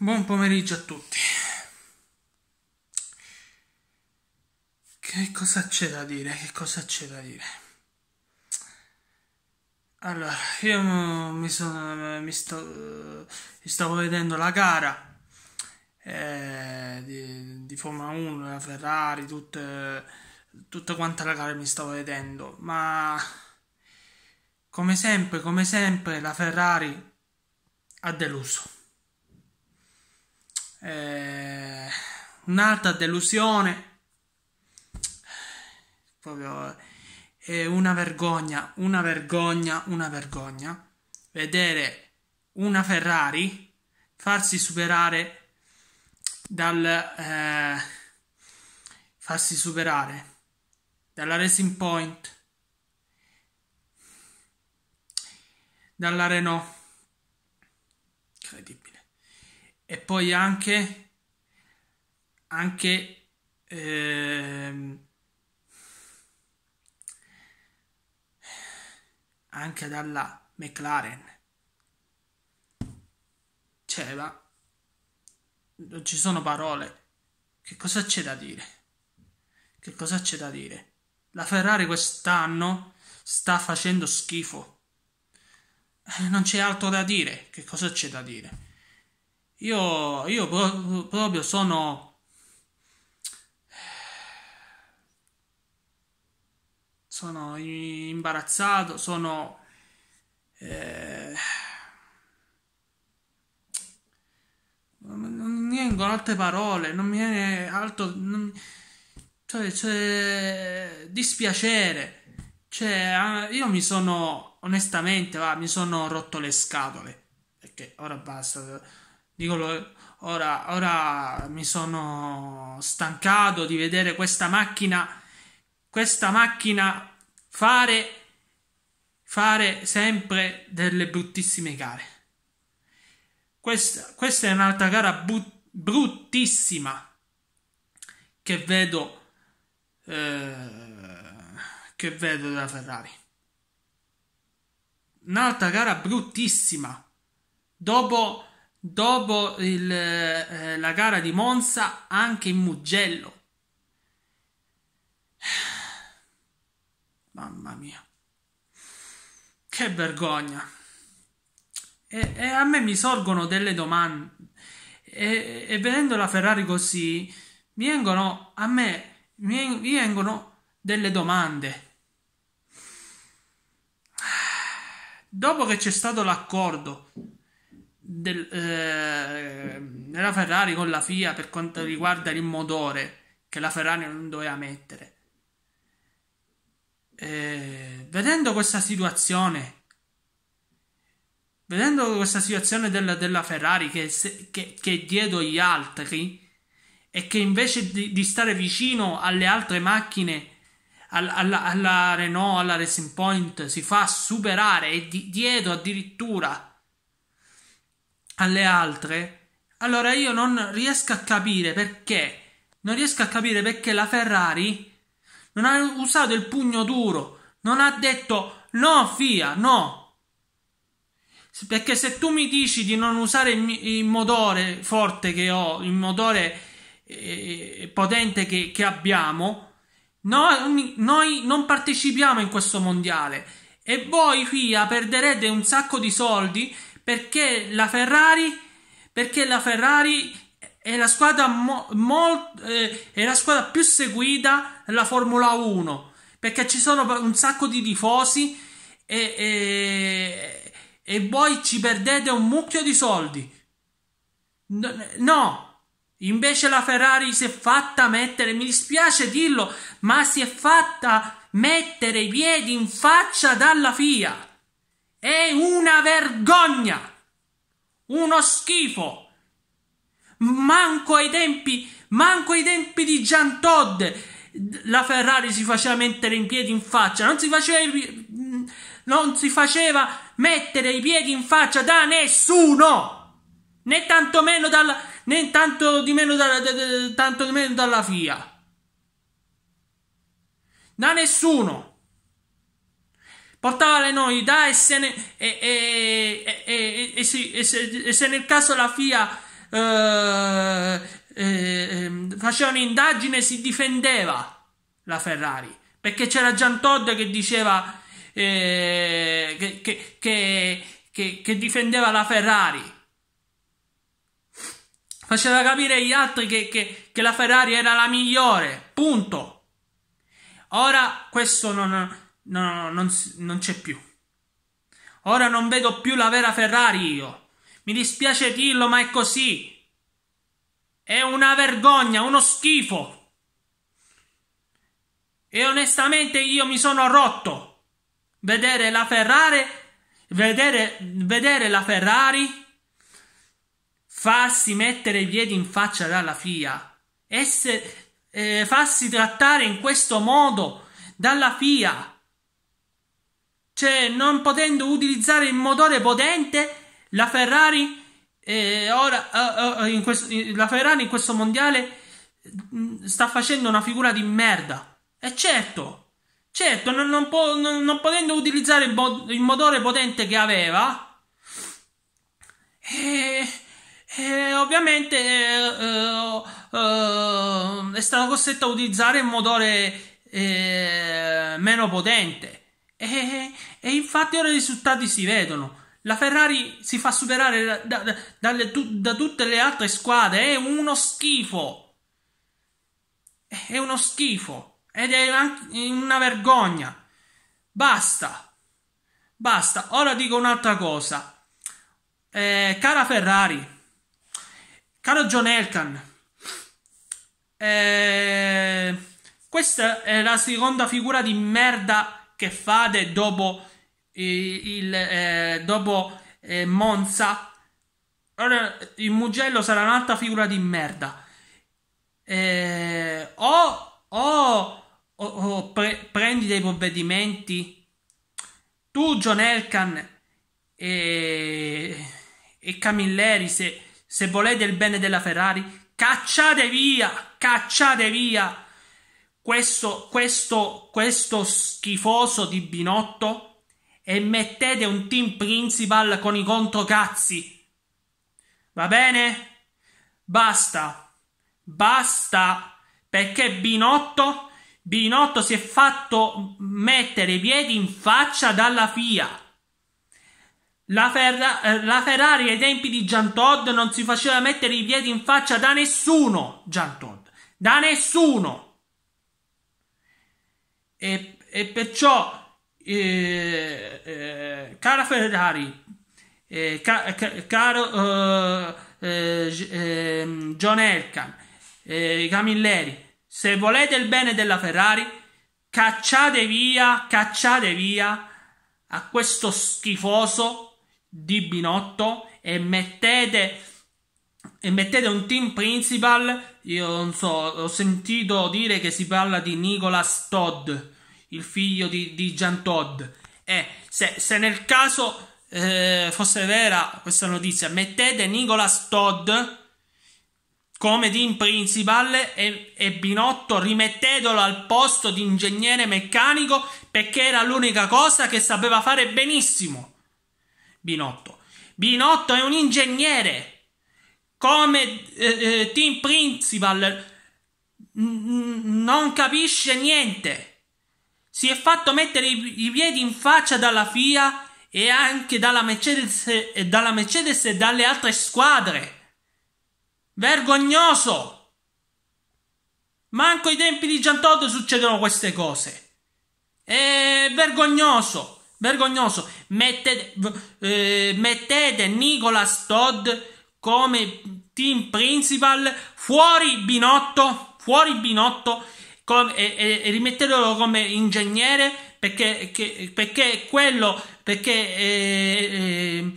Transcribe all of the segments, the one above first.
Buon pomeriggio a tutti. Che cosa c'è da dire? Che cosa c'è da dire? Allora, io mi, sono, mi sto, stavo vedendo la gara eh, di, di Formula 1, la Ferrari, tutte, tutta quanta la gara mi stavo vedendo, ma come sempre, come sempre, la Ferrari ha deluso eh, un'altra delusione, proprio è eh, una vergogna, una vergogna, una vergogna vedere una Ferrari farsi superare dal eh, farsi superare dalla Racing Point dalla Renault e poi anche, anche ehm, anche dalla McLaren c'è cioè, ma non ci sono parole che cosa c'è da dire che cosa c'è da dire la Ferrari quest'anno sta facendo schifo eh, non c'è altro da dire che cosa c'è da dire io, io pro- proprio sono... Sono imbarazzato, sono... Eh, non mi vengono altre parole, non mi viene altro. Non, cioè, cioè, dispiacere. Cioè, io mi sono onestamente, va, mi sono rotto le scatole. Perché ora basta. Dico, ora, ora mi sono stancato di vedere questa macchina, questa macchina fare, fare sempre delle bruttissime gare. Questa, questa è un'altra gara but, bruttissima che vedo, eh, che vedo da Ferrari. Un'altra gara bruttissima. Dopo dopo il, eh, la gara di Monza anche in Mugello. Mamma mia, che vergogna. E, e a me mi sorgono delle domande. E, e, vedendo la Ferrari così, mi vengono a me mi vengono delle domande. Dopo che c'è stato l'accordo del, eh, della Ferrari con la FIA per quanto riguarda il motore che la Ferrari non doveva mettere. Eh, vedendo questa situazione, vedendo questa situazione della, della Ferrari che, che, che, è dietro gli altri e che invece di, di stare vicino alle altre macchine, alla, alla, alla Renault, alla Racing Point, si fa superare e di, dietro addirittura alle altre, allora io non riesco a capire perché. Non riesco a capire perché la Ferrari non ha usato il pugno duro, non ha detto no, FIA, no. Perché se tu mi dici di non usare il, motore forte che ho, il motore eh, potente che, che abbiamo, noi, noi non partecipiamo in questo mondiale e voi FIA perderete un sacco di soldi perché la Ferrari, perché la Ferrari è la squadra, mo, mo, eh, è la squadra più seguita nella Formula 1 perché ci sono un sacco di tifosi e, e, e voi ci perdete un mucchio di soldi. No, invece la Ferrari si è fatta mettere, mi dispiace dirlo, ma si è fatta mettere i piedi in faccia dalla FIA. È vergogna, uno schifo. Manco ai tempi, manco ai tempi di Gian Todd la Ferrari si faceva mettere in piedi in faccia, non si faceva, mm, non si faceva mettere i piedi in faccia da nessuno. Né tanto meno dalla, né tanto di meno dalla, tanto di meno dalla FIA. Da nessuno. Portale noi, dai, e se, ne, e, e, e, e, sì, e, e se nel caso la FIA eh, eh, faceva un'indagine si difendeva la Ferrari, perché c'era Gian Todd che diceva eh, che, che, che, che, che difendeva la Ferrari faceva capire agli altri che, che, che, la Ferrari era la migliore, punto. Ora questo non, no, non, non c'è più. Ora non vedo più la vera Ferrari io. Mi dispiace dirlo, ma è così. È una vergogna, uno schifo. E onestamente io mi sono rotto. Vedere la Ferrari, vedere, vedere la Ferrari farsi mettere i piedi in faccia dalla FIA, essere, eh, farsi trattare in questo modo dalla FIA cioè, non potendo utilizzare il motore potente, la Ferrari, eh, ora, eh, eh in questo, la Ferrari in questo mondiale mh, mm, sta facendo una figura di merda. E certo, certo, non, non, po- non, non potendo utilizzare il, bo- il, motore potente che aveva, eh, eh, ovviamente eh, eh, è stata costretta a utilizzare un motore meno potente. E, eh, eh, eh, e, infatti ora i risultati si vedono. La Ferrari si fa superare da, da, dalle, da tutte le altre squadre. È uno schifo. È uno schifo. Ed è una vergogna. Basta. Basta. Ora dico un'altra cosa. Eh, cara Ferrari. Caro John Elkan. Eh, questa è la seconda figura di merda che fate dopo il, il eh, dopo eh, Monza allora, il Mugello sarà un'altra figura di merda eh, o, o, o, o pre, prendi dei provvedimenti tu John Elkan e, e Camilleri se, se volete il bene della Ferrari cacciate via cacciate via questo, questo, questo schifoso di Binotto e mettete un team principal con i controcazzi. Va bene? Basta. Basta. Perché Binotto, Binotto si è fatto mettere i piedi in faccia dalla FIA. La, Ferra eh, la, Ferrari ai tempi di Gian Todd non si faceva mettere i piedi in faccia da nessuno, Gian Todd, da nessuno. E, e perciò, eh, eh, cara Ferrari, eh, ca, ca, caro eh, eh, ehm, John Elkan, eh, Camilleri, se volete il bene della Ferrari, cacciate via, cacciate via a questo schifoso di Binotto e mettete e mettete un team principal, io non so, ho sentito dire che si parla di Nicolas Todd, il figlio di, di Gian Todd. E se, se nel caso eh, fosse vera questa notizia, mettete Nicolas Todd come team principal e, e Binotto rimettetelo al posto di ingegnere meccanico perché era l'unica cosa che sapeva fare benissimo. Binotto. Binotto è un ingegnere come eh, eh, team principal n- non capisce niente. Si è fatto mettere i, i piedi in faccia dalla FIA e anche dalla Mercedes, e dalla Mercedes e dalle altre squadre. Vergognoso! Manco ai tempi di Todd succedono queste cose. È vergognoso, vergognoso. Mettete, eh, mettete Nicola Todd come team principal fuori Binotto, fuori Binotto com- e, e, e rimetterlo come ingegnere perché, che, perché quello perché, eh,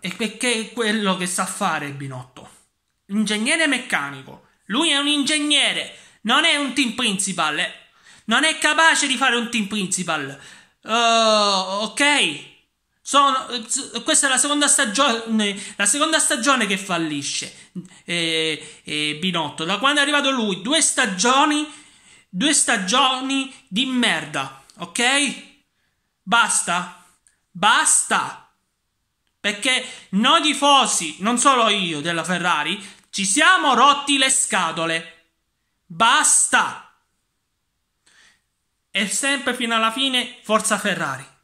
eh, perché quello che sa fare Binotto. Ingegnere meccanico. Lui è un ingegnere, non è un team principal. Eh. Non è capace di fare un team principal. Uh, ok? Sono, eh, questa è la seconda stagione, la seconda stagione che fallisce eh, eh, Binotto. Da quando è arrivato lui, due stagioni, due stagioni di merda, ok? Basta, basta. Perché noi tifosi, non solo io della Ferrari, ci siamo rotti le scatole. Basta. E sempre fino alla fine, forza Ferrari.